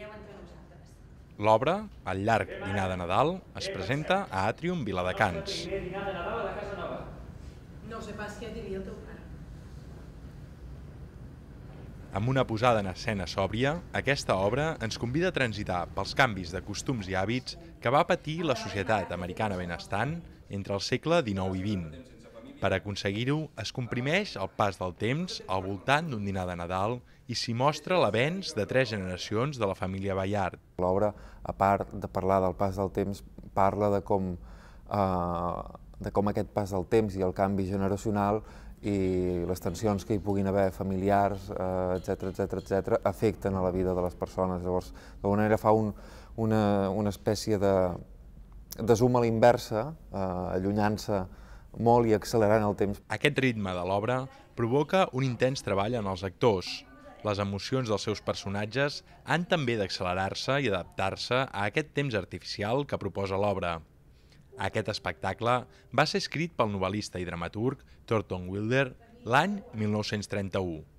seguireu entre nosaltres. L'obra, al llarg dinar de Nadal, es presenta a Atrium Viladecans. No sé pas què diria el teu pare. Amb una posada en escena sòbria, aquesta obra ens convida a transitar pels canvis de costums i hàbits que va patir la societat americana benestant entre el segle XIX i XX. Per aconseguir-ho, es comprimeix el pas del temps al voltant d'un dinar de Nadal i s'hi mostra l'avenç de tres generacions de la família Ballard. L'obra, a part de parlar del pas del temps, parla de com, eh, de com aquest pas del temps i el canvi generacional i les tensions que hi puguin haver familiars, etc etc etc, afecten a la vida de les persones. Llavors, d'alguna manera fa un, una, una espècie de, de zoom a l'inversa, eh, allunyant-se molt i accelerant el temps. Aquest ritme de l'obra provoca un intens treball en els actors. Les emocions dels seus personatges han també d'accelerar-se i adaptar-se a aquest temps artificial que proposa l'obra. Aquest espectacle va ser escrit pel novel·lista i dramaturg Thornton Wilder l'any 1931.